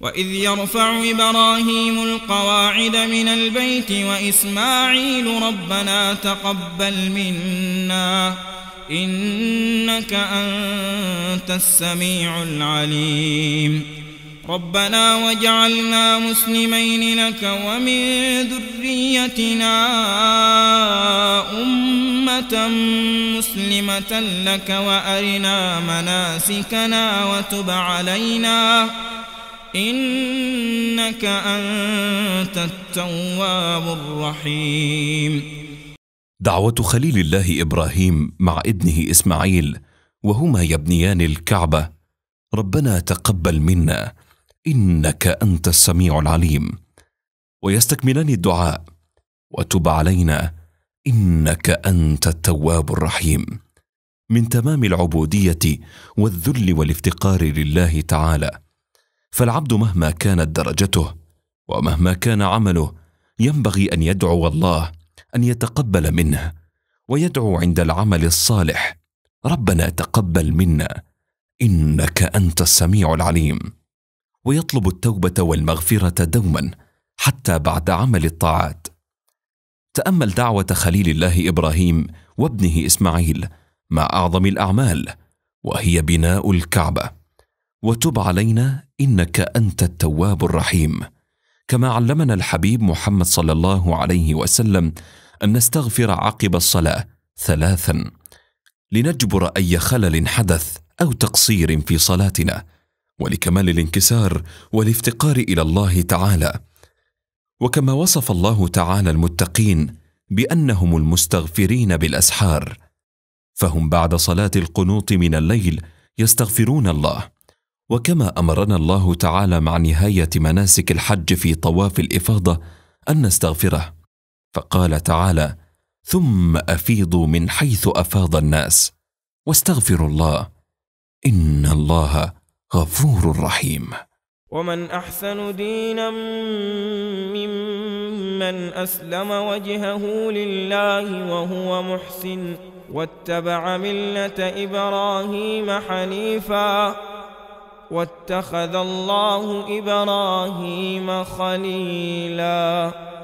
وإذ يرفع إبراهيم القواعد من البيت وإسماعيل ربنا تقبل منا إنك أنت السميع العليم ربنا وجعلنا مسلمين لك ومن ذريتنا أمة مسلمة لك وأرنا مناسكنا وتب علينا وتب علينا إنك أنت التواب الرحيم دعوة خليل الله إبراهيم مع ابنه إسماعيل وهما يبنيان الكعبة ربنا تقبل منا إنك أنت السميع العليم ويستكملان الدعاء وتب علينا إنك أنت التواب الرحيم من تمام العبودية والذل والافتقار لله تعالى فالعبد مهما كانت درجته ومهما كان عمله ينبغي ان يدعو الله ان يتقبل منه ويدعو عند العمل الصالح ربنا تقبل منا انك انت السميع العليم ويطلب التوبه والمغفره دوما حتى بعد عمل الطاعات تامل دعوه خليل الله ابراهيم وابنه اسماعيل مع اعظم الاعمال وهي بناء الكعبه وتب علينا انك انت التواب الرحيم كما علمنا الحبيب محمد صلى الله عليه وسلم ان نستغفر عقب الصلاه ثلاثا لنجبر اي خلل حدث او تقصير في صلاتنا ولكمال الانكسار والافتقار الى الله تعالى وكما وصف الله تعالى المتقين بانهم المستغفرين بالاسحار فهم بعد صلاه القنوط من الليل يستغفرون الله وكما امرنا الله تعالى مع نهايه مناسك الحج في طواف الافاضه ان نستغفره فقال تعالى ثم افيضوا من حيث افاض الناس واستغفروا الله ان الله غفور رحيم ومن احسن دينا ممن اسلم وجهه لله وهو محسن واتبع مله ابراهيم حنيفا واتخذ الله إبراهيم خليلاً